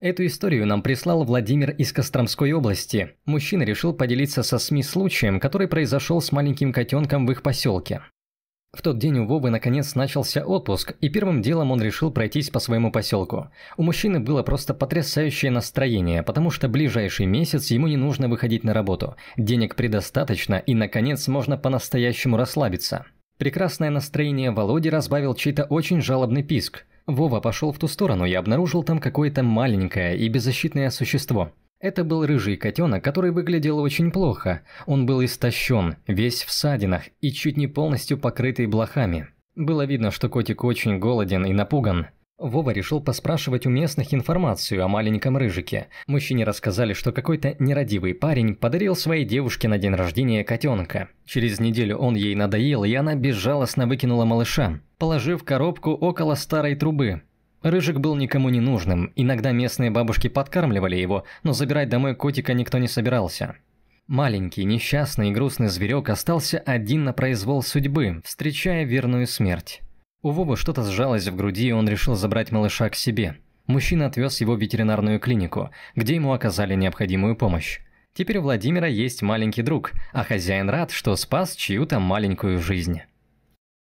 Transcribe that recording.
Эту историю нам прислал Владимир из Костромской области. Мужчина решил поделиться со СМИ случаем, который произошел с маленьким котенком в их поселке. В тот день у Вовы наконец начался отпуск, и первым делом он решил пройтись по своему поселку. У мужчины было просто потрясающее настроение, потому что ближайший месяц ему не нужно выходить на работу. Денег предостаточно, и наконец можно по-настоящему расслабиться. Прекрасное настроение Володи разбавил чей-то очень жалобный писк. Вова пошел в ту сторону и обнаружил там какое-то маленькое и беззащитное существо. Это был рыжий котенок, который выглядел очень плохо. Он был истощен, весь в садинах и чуть не полностью покрытый блохами. Было видно, что котик очень голоден и напуган. Вова решил поспрашивать у местных информацию о маленьком рыжике. Мужчине рассказали, что какой-то нерадивый парень подарил своей девушке на день рождения котенка. Через неделю он ей надоел, и она безжалостно выкинула малыша, положив коробку около старой трубы. Рыжик был никому не нужным, иногда местные бабушки подкармливали его, но забирать домой котика никто не собирался. Маленький, несчастный и грустный зверек остался один на произвол судьбы, встречая верную смерть. У Вовы что-то сжалось в груди, и он решил забрать малыша к себе. Мужчина отвез его в ветеринарную клинику, где ему оказали необходимую помощь. Теперь у Владимира есть маленький друг, а хозяин рад, что спас чью-то маленькую жизнь.